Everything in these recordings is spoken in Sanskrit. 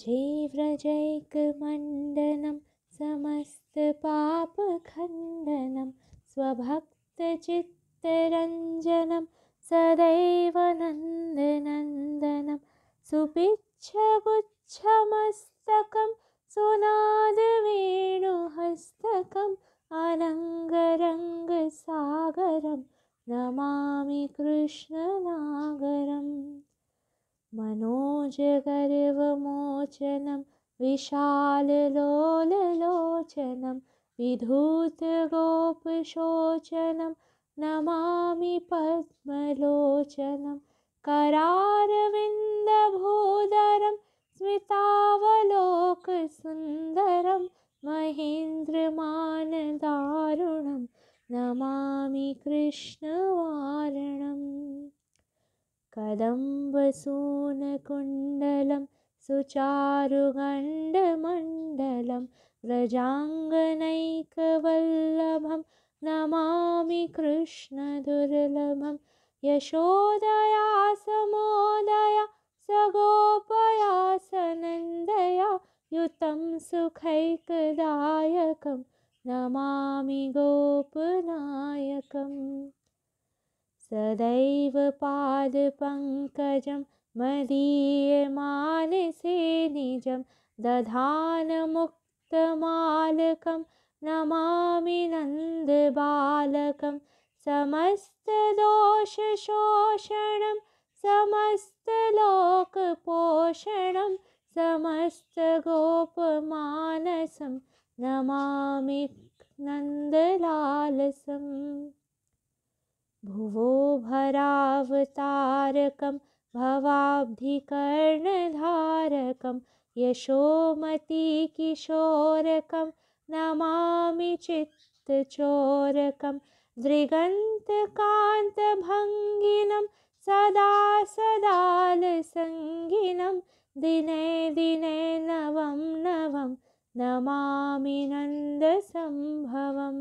जीव्रजैकमण्डनं समस्तपापखण्डनं स्वभक्तचित्तरञ्जनं नन्दनन्दनं सुपिच्छगुच्छमस्तकं सुनादवेणुहस्तकम् अनङ्गरङ्गसागरं नमामि कृष्णनागरम् मनो गर्वमोचनं विशाललोललोचनं विधूतगोपशोचनं नमामि पद्मलोचनं करारविन्दभूधरं स्मितावलोकसुन्दरं महेन्द्रमानदारुणं नमामि कृष्णवारणम् कदम्बसूनकुण्ड सुचारुगण्डमण्डलं व्रजाङ्गनैकवल्लभं नमामि कृष्णदुर्लभं यशोदया समोदया सगोपया नन्दया युतं सुखैकदायकं नमामि गोपनायकम् सदैव पादपङ्कजं मदीयमानसे निजं दधानमुक्तमालकं नमामि नन्दबालकं समस्तदोषशोषणं समस्तलोकपोषणं समस्त नमामि नन्दलालसं भुवो भरावतारकं भवाब्धिकर्णधारकं यशोमतीकिशोरकं नमामि चित्तचोरकं दृगन्तकान्तभङ्गिनं सदा सदालसङ्गिनं दिने दिने नवं नवं नमामि नन्दसम्भवं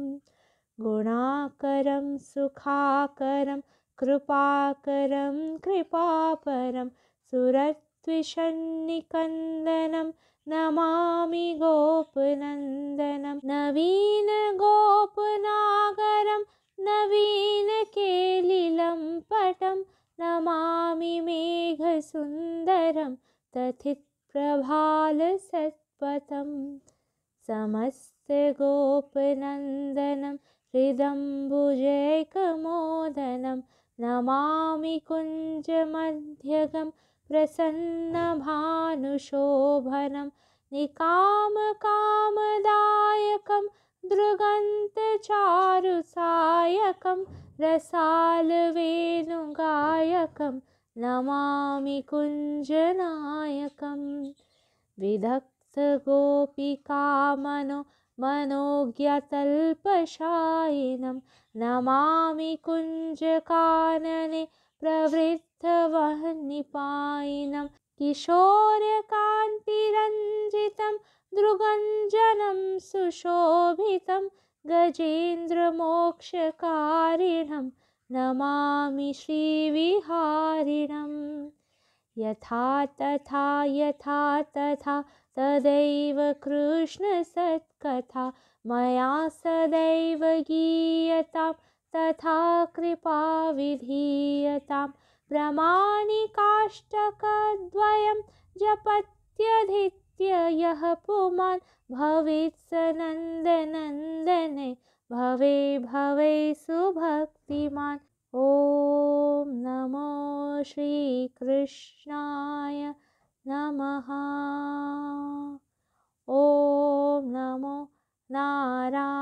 गुणाकरं सुखाकरं कृपाकरं कृपापरं सुरत्विषन्निकन्दनं नमामि गोपनन्दनं नवीन गोपनागरं नवीनकेलिलं पटं नमामि मेघसुन्दरं तथिप्रभालसत्पथं समस्तगोपनन्दनं हृदम्बुजैकमोदनं नमामि कुञ्जमध्यगं प्रसन्नभानुशोभनं निकामकामदायकं दृगन्तचारुसायकं रसालवेणुगायकं नमामि कुञ्जनायकं विदग्धोपिकामनो मनोज्ञतल्पशायिनं नमामि कुञ्जकानने प्रवृद्धवह्निपायिनं किशोरकान्तिरञ्जितं दृगञ्जनं सुशोभितं गजेन्द्रमोक्षकारिणं नमामि श्रीविहारिणम् यथा तथा यथा तथा तदैव कृष्णसत्कथा मया सदैव गीयतां तथा कृपा विधीयतां प्रमाणिकाष्टकद्वयं जपत्यधित्य यः पुमान् भवेत् स नन्दनन्दने भवे भवे सुभक्तिमान् ओ श्रीकृष्णाय नमः ॐ नमो नारायण